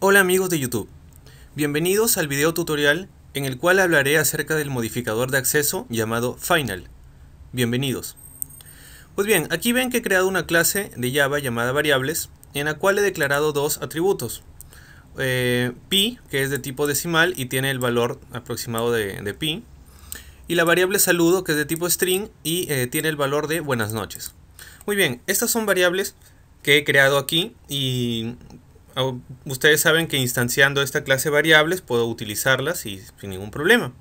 Hola amigos de YouTube, bienvenidos al video tutorial en el cual hablaré acerca del modificador de acceso llamado Final. Bienvenidos. Pues bien, aquí ven que he creado una clase de Java llamada variables en la cual he declarado dos atributos. Eh, pi, que es de tipo decimal y tiene el valor aproximado de, pi. Y la variable saludo, que es de tipo string y eh, tiene el valor de buenas noches. Muy bien, estas son variables que he creado aquí y ustedes saben que instanciando esta clase de variables puedo utilizarlas sin ningún problema.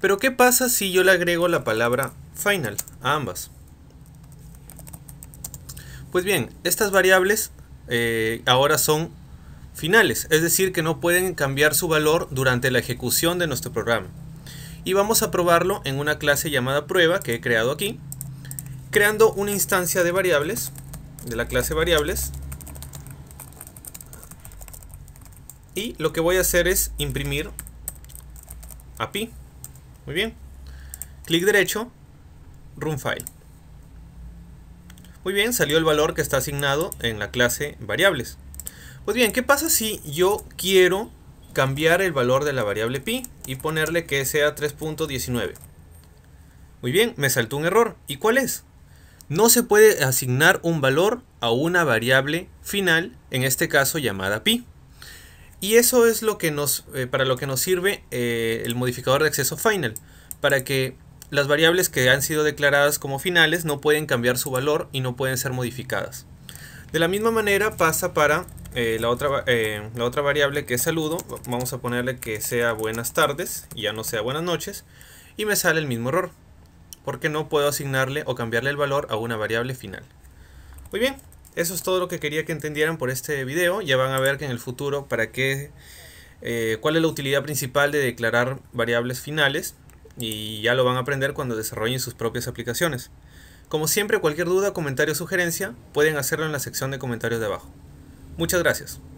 Pero ¿qué pasa si yo le agrego la palabra final a ambas? Pues bien, estas variables eh, ahora son finales, es decir que no pueden cambiar su valor durante la ejecución de nuestro programa. Y vamos a probarlo en una clase llamada prueba que he creado aquí, creando una instancia de variables, de la clase variables, Y lo que voy a hacer es imprimir a pi. Muy bien. Clic derecho, run file. Muy bien, salió el valor que está asignado en la clase variables. Pues bien, ¿qué pasa si yo quiero cambiar el valor de la variable pi y ponerle que sea 3.19? Muy bien, me saltó un error. ¿Y cuál es? No se puede asignar un valor a una variable final, en este caso llamada pi. Y eso es lo que nos, eh, para lo que nos sirve eh, el modificador de acceso final, para que las variables que han sido declaradas como finales no pueden cambiar su valor y no pueden ser modificadas. De la misma manera pasa para eh, la, otra, la otra variable que es saludo. Vamos a ponerle que sea buenas tardes y ya no sea buenas noches. Y me sale el mismo error. Porque no puedo asignarle o cambiarle el valor a una variable final. Muy bien, eso es todo lo que quería que entendieran por este video. Ya van a ver que en el futuro para qué, eh, cuál es la utilidad principal de declarar variables finales y ya lo van a aprender cuando desarrollen sus propias aplicaciones. Como siempre, cualquier duda, comentario o sugerencia pueden hacerlo en la sección de comentarios de abajo. Muchas gracias.